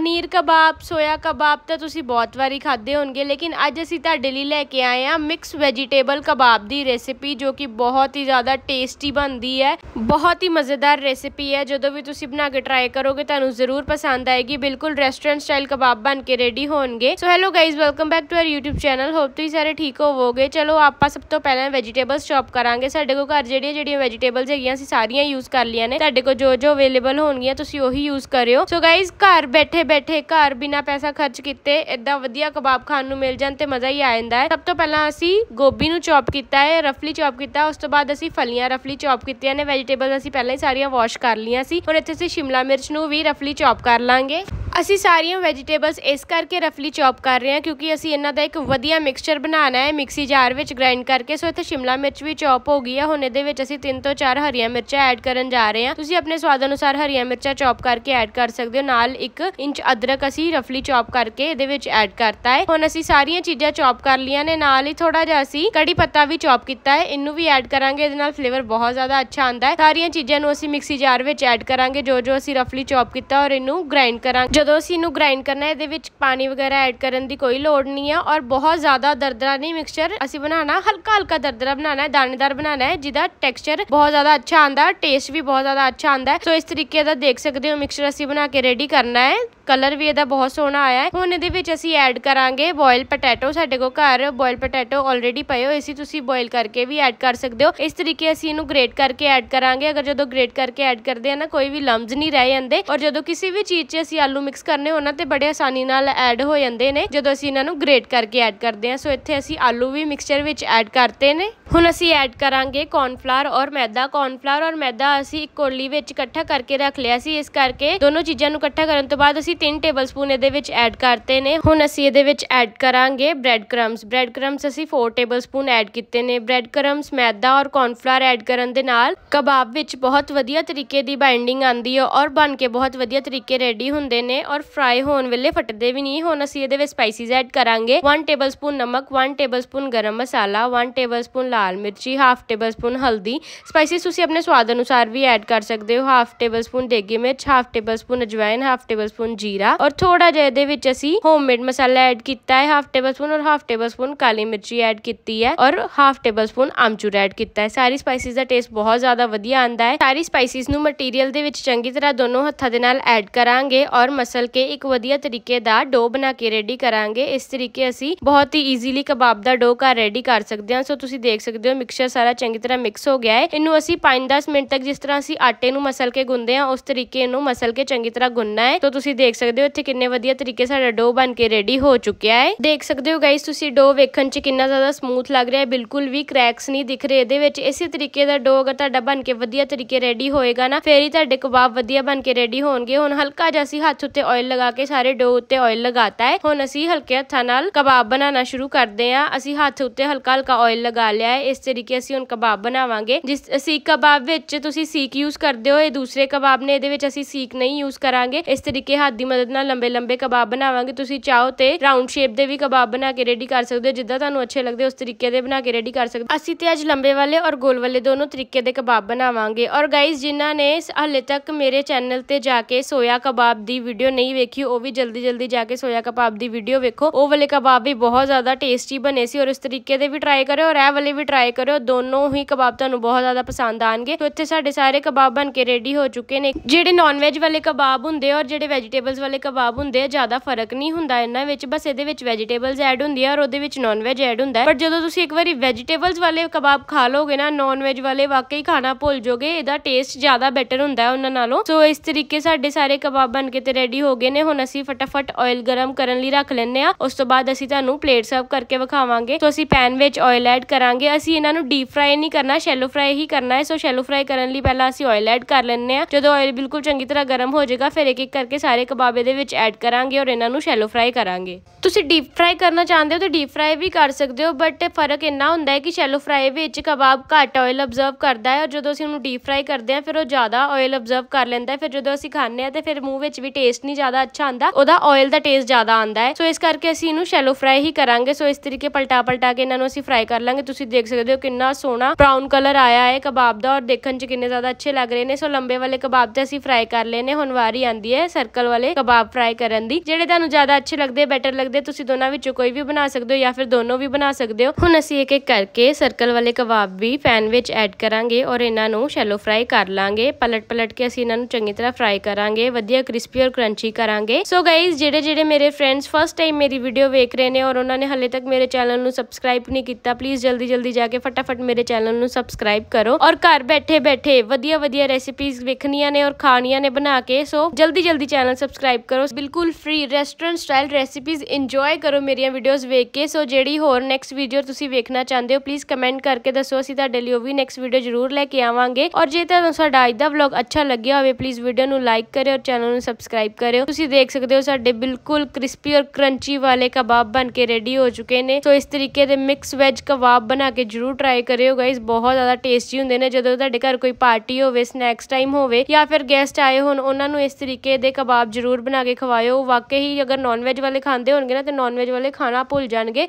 पनीर कबाब सोया कबाब तो तुम बहुत बारी खाधे हो गए लेकिन अज असी लैके आए हैं मिक्स वैजीटेबल कबाब की रेसिपी जो कि बहुत ही ज़्यादा टेस्टी बनती है बहुत ही मज़ेदार रेसिपी है जो भी तुम बना के ट्राई करोगे तो जरूर पसंद आएगी बिल्कुल रेस्टोरेंट स्टाइल कबाब बन के रेडी होने so hello guys welcome back to our YouTube channel hope तो ही सारे ठीक होवोगे चलो आप सब तो पहले वैजीटेबल्स शॉप करा साढ़े को घर जैजीटेबल्स है सारिया यूज़ कर लिया ने जो जो अवेलेबल होगी उ यूज़ करो सो गाइज घर बैठे ਬੈਠੇ ਘਰ ਬਿਨਾ ਪੈਸਾ ਖਰਚ ਕੀਤੇ ਇਦਾਂ ਵਧੀਆ ਕਬਾਬ ਖਾਣ ਨੂੰ ਮਿਲ ਜਾਣ ਤੇ ਮਜ਼ਾ ਹੀ ਆ ਜਾਂਦਾ ਹੈ ਸਭ ਤੋਂ ਪਹਿਲਾਂ ਅਸੀਂ ਗੋਭੀ ਨੂੰ ਚੌਪ ਕੀਤਾ ਹੈ ਰਫਲੀ ਚੌਪ ਕੀਤਾ ਉਸ ਤੋਂ ਬਾਅਦ ਅਸੀਂ ਫਲੀਆਂ ਰਫਲੀ ਚੌਪ ਕੀਤੀਆਂ ਨੇ ਵੈਜੀਟੇਬਲਸ ਅਸੀਂ ਪਹਿਲਾਂ ਹੀ ਸਾਰੀਆਂ ਵਾਸ਼ ਕਰ ਲਈਆਂ ਸੀ ਹੁਣ ਇੱਥੇ ਅਸੀਂ ਸ਼ਿਮਲਾ ਮਿਰਚ ਨੂੰ ਵੀ ਰਫਲੀ ਚੌਪ ਕਰ ਲਾਂਗੇ ਅਸੀਂ ਸਾਰੀਆਂ ਵੈਜੀਟੇਬਲਸ ਇਸ ਕਰਕੇ ਰਫਲੀ ਚੌਪ ਕਰ ਰਹੇ ਹਾਂ ਕਿਉਂਕਿ ਅਸੀਂ ਇਹਨਾਂ ਦਾ ਇੱਕ ਵਧੀਆ ਮਿਕਸਚਰ ਬਣਾਉਣਾ ਹੈ ਮਿਕਸੀ ਜਾਰ ਵਿੱਚ ਗ੍ਰਾਈਂਡ ਕਰਕੇ ਸੋ ਇੱਥੇ ਸ਼ਿਮਲਾ ਮਿਰਚ ਵੀ ਚੌਪ ਹੋ ਗਈ ਹੈ ਹੁਣ ਇਹਦੇ ਵਿੱਚ ਅਸੀਂ 3 ਤੋਂ 4 ਹਰੀਆਂ ਮਿਰਚਾਂ ਐਡ ਕਰਨ ਜਾ ਰਹੇ ਹਾਂ ਤੁਸੀਂ ਆਪਣੇ ਸਵਾਦ ਅਨੁਸਾਰ ਹਰੀਆਂ ਮਿਰਚਾਂ ਚੌਪ ਕਰਕੇ ਐਡ ਕਰ ਸਕਦੇ ਹੋ ਨਾਲ 1 ਇੰਚ ਅਦਰਕ ਅਸੀਂ ਰਫਲੀ ਚੌਪ ਕਰਕੇ ਇਹਦੇ ਵਿੱਚ ਐਡ ਕਰਤਾ ਹੈ ਹੁਣ ਅਸੀਂ ਸਾਰੀਆਂ ਚੀਜ਼ਾਂ ਚੌਪ ਕਰ ਲੀਆਂ ਨੇ ਨਾਲ ਹੀ ਥੋੜਾ ਜਿਹਾ ਅਸੀਂ ਕੜੀ ਪੱਤਾ ਵੀ ਚੌਪ ਕੀਤਾ ਹੈ ਇਹਨੂੰ ਵੀ ਐਡ ਕਰਾਂਗੇ ਇਹਦੇ ਨਾਲ ਫਲੇਵਰ ਬਹੁਤ ਜ਼ਿਆਦਾ ਅੱਛਾ ਆਂਦਾ ਹੈ ਸਾਰੀਆਂ ਚੀਜ਼ਾਂ ਨੂੰ ਅਸੀਂ ਮਿਕਸੀ ਜਾਰ ਵਿੱਚ ਐਡ ਕਰਾਂਗੇ ਜੋ ਜੋ ਅਸੀਂ ਰਫਲੀ ਚੌਪ ਕੀਤਾ ਔਰ ਇਹਨੂੰ ਗ੍ਰਾਈਂਡ ਕਰਾਂਗੇ ਜਦੋਂ ਜਦੋਂ ਅਸੀਂ ਇਹਨੂੰ ਗ੍ਰਾਈਂਡ ਕਰਨਾ ਹੈ ਇਹਦੇ ਵਿੱਚ ਪਾਣੀ ਵਗੈਰਾ ਐਡ ਕਰਨ ਦੀ ਕੋਈ ਲੋੜ ਨਹੀਂ ਹੈ ਔਰ ਬਹੁਤ ਜ਼ਿਆਦਾ ਦਰਦਰਾ ਨਹੀਂ ਮਿਕਸਚਰ ਅਸੀਂ ਬਣਾਉਣਾ ਹਲਕਾ ਹਲਕਾ ਦਰਦਰਾ ਬਣਾਉਣਾ ਹੈ ਦਾਣੇਦਾਰ ਬਣਾਉਣਾ ਹੈ ਜਿਹਦਾ ਟੈਕਸਚਰ ਬਹੁਤ ਜ਼ਿਆਦਾ ਅੱਛਾ ਆਂਦਾ ਟੇਸਟ ਵੀ ਬਹੁਤ ਜ਼ਿਆਦਾ ਅੱਛਾ ਆਂਦਾ ਸੋ ਇਸ ਤਰੀਕੇ ਦਾ ਦੇਖ ਸਕਦੇ ਹੋ ਮਿਕਸਚਰ ਅਸੀਂ ਬਣਾ ਕੇ ਰੈਡੀ ਕਰਨਾ ਹੈ ਕਲਰ ਵੀ ਇਹਦਾ ਬਹੁਤ ਸੋਹਣਾ ਆਇਆ ਹੈ ਹੁਣ ਇਹਦੇ ਵਿੱਚ ਅਸੀਂ ਐਡ ਕਰਾਂਗੇ ਬੋਇਲ ਪੋਟੈਟੋ ਸਾਡੇ ਕੋਲ ਘਰ ਬੋਇਲ ਪੋਟੈਟੋ ਆਲਰੇਡੀ ਪਏ ਹੋਏ ਸੀ ਤੁਸੀਂ ਬੋਇਲ ਕਰਕੇ ਵੀ ਐਡ ਕਰ ਸਕਦੇ ਹੋ ਇਸ ਤਰੀਕੇ ਅਸੀਂ ਇਹਨੂੰ ਗ੍ਰੇਟ ਕਰਕੇ ਐਡ ਕਰਾਂਗੇ ਅਗਰ ਜਦੋਂ ਗ੍ਰੇਟ ਕਰਕੇ ਐਡ ਕਰਦੇ ਆ ਨਾ ਕੋਈ ਵੀ ਲੰਬਜ਼ ਨਹੀਂ ਰਹਿ ਜਾਂਦੇ ਔਰ ਜਦੋਂ ਕਿਸੇ ਵੀ ਚੀਜ਼ 'ਚ ਅਸੀਂ ਆਲੂ ਮਿਕਸ ਕਰਨੇ ਹੋਣਾ ਤੇ ਬੜੇ ਆਸਾਨੀ ਨਾਲ ਐਡ ਹੋ ਜਾਂਦੇ ਨੇ ਜਦੋਂ ਅਸੀਂ ਇਹਨਾਂ ਨੂੰ ਗ੍ਰੇਟ ਕਰਕੇ ਐਡ ਕਰਦੇ ਆ ਸੋ ਇੱਥੇ ਅਸੀਂ ਆਲੂ ਵੀ ਮਿਕਸਚਰ ਵਿੱਚ ਐਡ ਕਰਤੇ ਨੇ ਹੁਣ ਅਸੀਂ ਐਡ ਕਰਾਂਗੇ ਕੌਰਨਫਲਾਰ ਔਰ ਮੈਦਾ ਕੌਰਨਫਲਾਰ ਔਰ ਮੈਦਾ ਅਸੀਂ ਇੱਕ ਕੋਲੀ ਵਿੱਚ ਇਕੱਠਾ ਕਰਕੇ ਰੱਖ ਲਿਆ ਸੀ ਇਸ ਕਰਕੇ ਦੋਨੋਂ ਚੀਜ਼ਾਂ ਨੂੰ ਇਕੱਠਾ ਕਰਨ ਤੋਂ ਬਾਅਦ ਅਸੀਂ 3 ਟੇਬਲਸਪੂਨ ਇਹਦੇ ਵਿੱਚ ਐਡ ਕਰਤੇ ਨੇ ਹੁਣ ਅਸੀਂ ਇਹਦੇ ਵਿੱਚ ਐਡ ਕਰਾਂਗੇ ਬ੍ਰੈਡ ਕ੍ਰਮਸ ਬ੍ਰੈਡ ਕ੍ਰਮਸ ਅਸੀਂ 4 ਟੇਬਲਸਪੂਨ ਐਡ ਕੀਤੇ ਨੇ ਬ੍ਰੈਡ ਕ੍ਰਮਸ ਮੈਦਾ ਔਰ ਕੌਰਨਫਲਾਵਰ ਐਡ ਕਰਨ ਦੇ ਨਾਲ ਕਬਾਬ ਵਿੱਚ ਬਹੁਤ ਵਧੀਆ ਤਰੀਕੇ ਦੀ ਬਾਈਂਡਿੰਗ ਆਂਦੀ ਹੈ ਔਰ ਬਣ ਕੇ ਬਹੁਤ ਵਧੀਆ ਤਰੀਕੇ ਰੈਡੀ ਹੁੰਦੇ ਨੇ ਔਰ ਫਰਾਈ ਹੋਣ ਵੇਲੇ ਫਟਦੇ ਵੀ ਨਹੀਂ ਹੁਣ ਅਸੀਂ ਇਹਦੇ ਵਿੱਚ ਸਪਾਈਸਿਸ ਐਡ ਕਰਾਂਗੇ 1 ਟੇਬਲਸਪੂਨ ਨਮਕ 1 ਟੇਬਲਸਪੂਨ ਗਰਮ ਮਸਾਲਾ 1 ਟੇਬਲਸਪੂਨ ਲਾਲ ਮਿਰਚੀ 1/2 ਟੇਬਲਸਪੂਨ ਹਲਦੀ ਸਪਾਈਸਿਸ ਤੁਸੀਂ ਆਪਣੇ ਸਵਾਦ ਅਨੁਸਾਰ ਵੀ ਐਡ ਕਰ ਸਕਦੇ ਹੋ 1/2 ਟੇਬਲਸਪੂਨ ਦੇਗੀ ਮਿਰਚ 1/2 ਟੇਬਲਸਪੂਨ ਅਜਵਾਇਨ 1/2 ਟੇਬਲਸਪੂਨ ਜੀਰਾ ਔਰ ਥੋੜਾ ਜਿਹਾ ਇਹਦੇ ਵਿੱਚ ਅਸੀਂ ਹੋਮਮੇਡ ਮਸਾਲਾ ਐਡ ਕੀਤਾ ਹੈ ਹਾਫ ਟੇਬਲਸਪੂਨ ਔਰ ਹਾਫ ਟੇਬਲਸਪੂਨ ਕਾਲੀ ਮਿਰਚੀ ਐਡ ਕੀਤੀ ਹੈ ਔਰ ਹਾਫ ਟੇਬਲਸਪੂਨ ਆਮਚੂਰ ਐਡ ਕੀਤਾ ਹੈ ਸਾਰੀ ਸਪਾਈਸਿਸ ਦਾ ਟੇਸਟ ਬਹੁਤ ਜ਼ਿਆਦਾ ਵਧੀਆ ਆਂਦਾ ਹੈ ਸਾਰੀ ਸਪਾਈਸਿਸ ਨੂੰ ਮਟੀਰੀਅਲ ਦੇ ਵਿੱਚ ਚੰਗੀ ਤਰ੍ਹਾਂ ਦੋਨੋਂ ਹੱਥਾਂ ਦੇ ਨਾਲ ਐਡ ਕਰਾਂਗੇ ਔਰ ਮਸਲ ਕੇ ਇੱਕ ਵਧੀਆ ਤਰੀਕੇ ਦਾ ਡੋ ਬਣਾ ਕੇ ਰੈਡੀ ਕਰਾਂਗੇ ਇਸ ਤਰੀਕੇ ਅਸੀਂ ਬਹੁਤ ਹੀ ਈਜ਼ੀਲੀ ਕਬਾਬ ਦਾ ਡੋ ਘਰ ਰੈਡੀ ਕਰ ਸਕਦੇ ਹਾਂ ਸੋ ਤੁਸੀਂ ਦੇਖ ਸਕਦੇ ਹੋ ਮਿਕਸਚਰ ਸਾਰਾ ਚੰਗੀ ਤਰ੍ਹਾਂ ਮਿਕਸ ਹੋ ਗਿਆ ਹੈ ਇਹਨੂੰ ਅਸੀਂ 5-10 ਮਿੰਟ ਤੱਕ ਜਿਸ ਤਰ੍ਹਾਂ ਅਸੀਂ ਆਟੇ ਨੂੰ ਮਸਲ ਕੇ ਗੁੰਦੇ ਆ ਉਸ ਤਰੀਕੇ ਨੂੰ ਮਸਲ ਕੇ ਚੰਗੀ ਤਰ੍ਹਾਂ ਗੁੰਨਣਾ ਹੈ ਸੋ ਤੁਸੀਂ ਦੇਖ ਦੇਖ ਸਕਦੇ ਹੋ ਇੱਥੇ ਕਿੰਨੇ ਵਧੀਆ ਤਰੀਕੇ ਸਾਡਾ ਡੋ ਬਣ ਕੇ ਰੈਡੀ ਹੋ ਚੁੱਕਿਆ ਹੈ ਦੇਖ ਸਕਦੇ ਹੋ ਗਾਇਸ ਤੁਸੀਂ ਡੋ ਵੇਖਣ 'ਚ ਕਿੰਨਾ ਜ਼ਿਆਦਾ ਸਮੂਥ ਲੱਗ ਰਿਹਾ ਹੈ ਬਿਲਕੁਲ ਵੀ ਕ੍ਰੈਕਸ ਨਹੀਂ ਦਿਖ ਰਹੇ ਇਹਦੇ ਵਿੱਚ ਇਸੇ ਤਰੀਕੇ ਦਾ ਡੋ ਅਗਰ ਤੁਹਾਡਾ ਬਣ ਕੇ ਵਧੀਆ ਤਰੀਕੇ ਰੈਡੀ ਹੋਏਗਾ ਨਾ ਫੇਰ ਹੀ ਤੁਹਾਡੇ ਕਬਾਬ ਵਧੀਆ ਬਣ ਕੇ ਰੈਡੀ ਹੋਣਗੇ ਹੁਣ ਹਲਕਾ ਜਿਹਾ ਅਸੀਂ ਹੱਥ ਉੱਤੇ ਆਇਲ ਲਗਾ ਕੇ ਸਾਰੇ ਡੋ ਉੱਤੇ ਆਇਲ ਲਗਾਤਾ ਹੈ ਹੁਣ ਅਸੀਂ ਹਲਕੇ ਹੱਥਾਂ ਨਾਲ ਕਬਾਬ ਬਣਾਉਣਾ ਸ਼ੁਰੂ ਕਰਦੇ ਹਾਂ ਅਸੀਂ ਹੱਥ ਉੱਤੇ ਹਲਕਾ ਹਲਕਾ ਆਇਲ ਲਗਾ ਲਿਆ ਹੈ ਇਸ ਤਰੀਕੇ ਅਸੀਂ ਹੁਣ ਕਬਾਬ ਬਣਾਵਾਂਗੇ ਜਿਸ ਸੀਖ ਕਬਾਬ ਵਿੱਚ ਤੁਸੀਂ ਸੀਖ ਯੂਜ਼ ਕਰਦੇ ਹੋ ਇਹ ਦੂਸਰੇ ਕਬਾਬ ਨੇ ਇਹਦੇ ਵਿੱਚ ਅਸੀਂ ਸੀਖ ਨਹੀਂ ਯੂਜ਼ ਕਰਾਂਗੇ ਇਸ ਤਰੀਕੇ ਹੱਥ ਦੀ ਮਦਦ ਨਾਲ ਲੰਬੇ ਲੰਬੇ ਕਬਾਬ ਬਣਾਵਾਂਗੇ ਤੁਸੀਂ ਚਾਹੋ ਤੇ ਰਾਉਂਡ ਸ਼ੇਪ ਦੇ ਵੀ ਕਬਾਬ ਬਣਾ ਕੇ ਰੈਡੀ ਕਰ ਸਕਦੇ ਹੋ ਜਿੱਦਾਂ ਤੁਹਾਨੂੰ ਅੱਛੇ ਲੱਗਦੇ ਉਸ ਤਰੀਕੇ ਦੇ ਬਣਾ ਕੇ ਰੈਡੀ ਕਰ ਸਕਦੇ ਅਸੀਂ ਤੇ ਅੱਜ ਲੰਬੇ ਵਾਲੇ ਔਰ ਗੋਲ ਵਾਲੇ ਦੋਨੋਂ ਤਰੀਕੇ ਦੇ ਕਬਾਬ ਬਣਾਵਾਂਗੇ ਔਰ ਗਾਇਸ ਜਿਨ੍ਹਾਂ ਨੇ ਹਾਲੇ ਤੱਕ ਮੇਰੇ ਚੈਨਲ ਤੇ ਜਾ ਕੇ ਸੋਇਆ ਕਬਾਬ ਦੀ ਵੀਡੀਓ ਨਹੀਂ ਵੇਖੀ ਉਹ ਵੀ ਜਲਦੀ ਜਲਦੀ ਜਾ ਕੇ ਸੋਇਆ ਕਬਾਬ ਦੀ ਵੀਡੀਓ ਵੇਖੋ ਉਹ ਵਾਲੇ ਕਬਾਬ ਵੀ ਬਹੁਤ ਜ਼ਿਆਦਾ ਟੇਸਟੀ ਬਣੇ ਸੀ ਔਰ ਇਸ ਤਰੀਕੇ ਦੇ ਵੀ ਟਰਾਈ ਕਰਿਓ ਔਰ ਇਹ ਵਾਲੇ ਵੀ ਟਰਾਈ ਕਰਿਓ ਦੋਨੋਂ ਹੀ ਕਬਾਬ ਤੁਹਾਨੂੰ ਬਹੁਤ ਜ਼ਿਆਦਾ ਪਸੰਦ ਆਣਗੇ ਤੇ ਇੱਥੇ ਸਾਡੇ ਸਾਰੇ ਕਬਾਬ ਬਣ ਕੇ ਰੈਡੀ ਹੋ ਚੁੱਕੇ ਨੇ ਜਿਹੜੇ ਨਾਨ ਵੈਜ ਵਾਲੇ ਕਬਾਬ ਹੁੰਦੇ ਔਰ ਜਿਹੜੇ ਵੈਜੀਟੇਬਲ ਵੈਜੀਟੇਬਲਸ ਵਾਲੇ ਕਬਾਬ ਹੁੰਦੇ ਆ ਜ਼ਿਆਦਾ ਫਰਕ ਨਹੀਂ ਹੁੰਦਾ ਇਹਨਾਂ ਵਿੱਚ ਬਸ ਇਹਦੇ ਵਿੱਚ ਵੈਜੀਟੇਬਲਸ ਐਡ ਹੁੰਦੀ ਆ ਔਰ ਉਹਦੇ ਵਿੱਚ ਨਾਨ ਵੈਜ ਐਡ ਹੁੰਦਾ ਪਰ ਜਦੋਂ ਤੁਸੀਂ ਇੱਕ ਵਾਰੀ ਵੈਜੀਟੇਬਲਸ ਵਾਲੇ ਕਬਾਬ ਖਾ ਲੋਗੇ ਨਾ ਨਾਨ ਵੈਜ ਵਾਲੇ ਵਾਕਈ ਖਾਣਾ ਭੁੱਲ ਜਾਓਗੇ ਇਹਦਾ ਟੇਸਟ ਜ਼ਿਆਦਾ ਬੈਟਰ ਹੁੰਦਾ ਹੈ ਉਹਨਾਂ ਨਾਲੋਂ ਸੋ ਇਸ ਤਰੀਕੇ ਸਾਡੇ ਸਾਰੇ ਕਬਾਬ ਬਣ ਕੇ ਤੇ ਰੈਡੀ ਹੋ ਗਏ ਨੇ ਹੁਣ ਅਸੀਂ ਫਟਾਫਟ ਆਇਲ ਗਰਮ ਕਰਨ ਲਈ ਰੱਖ ਲੈਣੇ ਆ ਉਸ ਤੋਂ ਬਾਅਦ ਅਸੀਂ ਤੁਹਾਨੂੰ ਪਲੇਟ ਸਰਵ ਕਰਕੇ ਵਿਖਾਵਾਂਗੇ ਸੋ ਅਸੀਂ ਪੈਨ ਵਿੱਚ ਆਇਲ ਐਡ ਕਰਾਂਗੇ ਅਸੀਂ ਇਹਨਾਂ ਨੂੰ ਡੀਪ ਫਰਾਈ ਨਹੀਂ ਕਰਨਾ ਸ਼ੈਲੋ ਫਰਾਈ ਹੀ ਕਰਨਾ ਹੈ ਸੋ ਸ਼ੈਲੋ ਫਰਾਈ ਕਰਨ ਲਈ ਪਹਿਲਾਂ ਅਸੀਂ ਆਇਲ ਐਡ ਕਰ ਲੈਣੇ ਆ ਜਦੋਂ ਆਇਲ ਬਿਲਕੁਲ ਚੰਗੀ ਤਰ੍ਹਾਂ ਗਰਮ ਹੋ ਜਾਏਗਾ ਫਿਰ ਇੱਕ ਇੱਕ ਕਰਕੇ ਸਾਰੇ ਕਬਾਬ ਕਬਾਬ ਇਹਦੇ ਵਿੱਚ ਐਡ ਕਰਾਂਗੇ ਔਰ ਇਹਨਾਂ ਨੂੰ ਸ਼ੈਲੋ ਫਰਾਈ ਕਰਾਂਗੇ ਤੁਸੀਂ ਡੀਪ ਫਰਾਈ ਕਰਨਾ ਚਾਹੁੰਦੇ ਹੋ ਤਾਂ ਡੀਪ ਫਰਾਈ ਵੀ ਕਰ ਸਕਦੇ ਹੋ ਬਟ ਫਰਕ ਇੰਨਾ ਹੁੰਦਾ ਹੈ ਕਿ ਸ਼ੈਲੋ ਫਰਾਈ ਵਿੱਚ ਕਬਾਬ ਘੱਟ ਆਇਲ ਅਬਜ਼ਰਵ ਕਰਦਾ ਹੈ ਔਰ ਜਦੋਂ ਅਸੀਂ ਉਹਨੂੰ ਡੀਪ ਫਰਾਈ ਕਰਦੇ ਹਾਂ ਫਿਰ ਉਹ ਜ਼ਿਆਦਾ ਆਇਲ ਅਬਜ਼ਰਵ ਕਰ ਲੈਂਦਾ ਹੈ ਫਿਰ ਜਦੋਂ ਅਸੀਂ ਖਾਂਦੇ ਹਾਂ ਤੇ ਫਿਰ ਮੂੰਹ ਵਿੱਚ ਵੀ ਟੇਸਟ ਨਹੀਂ ਜ਼ਿਆਦਾ ਅੱਛਾ ਆਂਦਾ ਉਹਦਾ ਆਇਲ ਦਾ ਟੇਸਟ ਜ਼ਿਆਦਾ ਆਂਦਾ ਹੈ ਸੋ ਇਸ ਕਰਕੇ ਅਸੀਂ ਇਹਨੂੰ ਸ਼ੈਲੋ ਫਰਾਈ ਹੀ ਕਰਾਂਗੇ ਸੋ ਇਸ ਤਰੀਕੇ ਪਲਟਾ ਪਲਟਾ ਕੇ ਇਹਨਾਂ ਨੂੰ ਅਸੀਂ ਫਰਾਈ ਕਰ ਲਾਂਗੇ ਤੁਸੀਂ ਦੇਖ ਸਕਦੇ ਹੋ ਕਿੰਨਾ ਸੋਹਣਾ ਬ੍ਰਾਊਨ ਕਲਰ ਆਇਆ ਹੈ ਕਬਾਬ ਦਾ ਔਰ ਦੇਖਣ 'ਚ ਕਿੰਨੇ ਜ਼ਿਆਦਾ ਅੱਛੇ ਲੱਗ ਰਹੇ ਨੇ ਸੋ ਲੰਬੇ ਵਾਲੇ ਕਬਾਬ ਤੇ ਅਸੀਂ ਫਰਾਈ ਕਰ ਲੈਨੇ ਹੁਣ ਵਾਰੀ ਆਂਦੀ ਹੈ ਸਰਕਲ ਵਾਲੇ ਵਾਲੇ ਕਬਾਬ ਫਰਾਈ ਕਰਨ ਦੀ ਜਿਹੜੇ ਤੁਹਾਨੂੰ ਜ਼ਿਆਦਾ ਅੱਛੇ ਲੱਗਦੇ ਬੈਟਰ ਲੱਗਦੇ ਤੁਸੀਂ ਦੋਨਾਂ ਵਿੱਚੋਂ ਕੋਈ ਵੀ ਬਣਾ ਸਕਦੇ ਹੋ ਜਾਂ ਫਿਰ ਦੋਨੋਂ ਵੀ ਬਣਾ ਸਕਦੇ ਹੋ ਹੁਣ ਅਸੀਂ ਇੱਕ ਇੱਕ ਕਰਕੇ ਸਰਕਲ ਵਾਲੇ ਕਬਾਬ ਵੀ ਪੈਨ ਵਿੱਚ ਐਡ ਕਰਾਂਗੇ ਔਰ ਇਹਨਾਂ ਨੂੰ ਸ਼ੈਲੋ ਫਰਾਈ ਕਰ ਲਾਂਗੇ ਪਲਟ ਪਲਟ ਕੇ ਅਸੀਂ ਇਹਨਾਂ ਨੂੰ ਚੰਗੀ ਤਰ੍ਹਾਂ ਫਰਾਈ ਕਰਾਂਗੇ ਵਧੀਆ ਕ੍ਰਿਸਪੀ ਔਰ ਕਰੰਚੀ ਕਰਾਂਗੇ ਸੋ ਗਾਇਜ਼ ਜਿਹੜੇ ਜਿਹੜੇ ਮੇਰੇ ਫਰੈਂਡਸ ਫਸਟ ਟਾਈਮ ਮੇਰੀ ਵੀਡੀਓ ਵੇਖ ਰਹੇ ਨੇ ਔਰ ਉਹਨਾਂ ਨੇ ਹਲੇ ਤੱਕ ਮੇਰੇ ਚੈਨਲ ਨੂੰ ਸਬਸਕ੍ਰਾਈਬ ਨਹੀਂ ਕੀਤਾ ਪਲੀਜ਼ ਜਲਦੀ ਜਲਦੀ ਜਾ ਕੇ ਫਟਾਫਟ ਮੇਰੇ ਚੈਨਲ ਨੂੰ ਸਬਸਕ੍ਰਾਈਬ ਕਰੋ ਔਰ ਘਰ ਬੈਠੇ ਬੈਠੇ ਵਧੀਆ ਵਧੀਆ ਰੈਸਿਪੀਜ਼ ਵੇਖਣੀਆਂ ਨੇ ਔਰ ਖਾਣੀਆਂ ਨੇ ਬਣਾ ਕੇ ਸੋ ਜਲਦੀ ਜਲਦੀ ਚੈਨਲ ਸਬਸਕ੍ਰਾਈਬ ਸਬਸਕ੍ਰਾਈਬ ਕਰੋ ਬਿਲਕੁਲ free restaurant style recipes enjoy ਕਰੋ ਮੇਰੀਆਂ ਵੀਡੀਓਜ਼ ਵੇਖ ਕੇ ਸੋ ਜਿਹੜੀ ਹੋਰ ਨੈਕਸਟ ਵੀਡੀਓ ਤੁਸੀਂ ਵੇਖਣਾ ਚਾਹੁੰਦੇ ਹੋ ਪਲੀਜ਼ ਕਮੈਂਟ ਕਰਕੇ ਦੱਸੋ ਅਸੀਂ ਤੁਹਾਡੇ ਲਈ ਉਹ ਵੀ ਨੈਕਸਟ ਵੀਡੀਓ ਜ਼ਰੂਰ ਲੈ ਕੇ ਆਵਾਂਗੇ ਔਰ ਜੇ ਤੁਹਾਨੂੰ ਸਾਡਾ ਅੱਜ ਦਾ ਵਲੌਗ ਅੱਛਾ ਲੱਗਿਆ ਹੋਵੇ ਪਲੀਜ਼ ਵੀਡੀਓ ਨੂੰ ਲਾਈਕ ਕਰਿਓ ਔਰ ਚੈਨਲ ਨੂੰ ਸਬਸਕ੍ਰਾਈਬ ਕਰਿਓ ਤੁਸੀਂ ਦੇਖ ਸਕਦੇ ਹੋ ਸਾਡੇ ਬਿਲਕੁਲ ਕ੍ਰਿਸਪੀ ਔਰ ਕਰੰਚੀ ਵਾਲੇ ਕਬਾਬ ਬਣ ਕੇ ਰੈਡੀ ਹੋ ਚੁੱਕੇ ਨੇ ਸੋ ਇਸ ਤਰੀਕੇ ਦੇ ਮਿਕਸ ਵੈਜ ਕਬਾਬ ਬਣਾ ਕੇ ਜ਼ਰੂਰ ਟਰਾਈ ਕਰਿਓ ਗਾਇਸ ਬਹੁਤ ਜ਼ਿਆਦਾ ਟੇਸਟੀ ਹੁੰਦੇ ਨੇ ਜਦੋਂ ਤੁਹਾਡੇ ਘਰ ਕੋਈ ਪਾਰਟੀ ਹੋਵੇ ਸਨੈਕਸ ਟਾਈਮ ਹੋਵੇ ਜਾਂ ਫਿਰ ਗੈਸਟ ਆਏ ਹੋਣ ਉਹਨਾਂ ਨੂੰ ਇਸ ਤਰੀਕੇ ਦੇ ਕਬਾਬ ਜ਼ਰੂਰ ਜ਼ਰੂਰ ਬਣਾ ਕੇ ਖਵਾਇਓ ਵਾਕਈ ਅਗਰ ਨੌਨ ਵੈਜ ਵਾਲੇ ਖਾਂਦੇ ਹੋਣਗੇ ਨਾ ਤੇ ਨੌਨ ਵੈਜ ਵਾਲੇ ਖਾਣਾ ਭੁੱਲ ਜਾਣਗੇ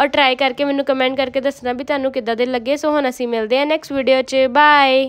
ਔਰ ਟਰਾਈ ਕਰਕੇ ਮੈਨੂੰ ਕਮੈਂਟ ਕਰਕੇ ਦੱਸਣਾ ਵੀ ਤੁਹਾਨੂੰ ਕਿੱਦਾਂ ਦੇ ਲੱਗੇ ਸੋ ਹੁਣ ਅਸੀਂ ਮਿਲਦੇ ਹਾਂ ਨੈਕਸਟ ਵੀਡੀਓ 'ਚ ਬਾਏ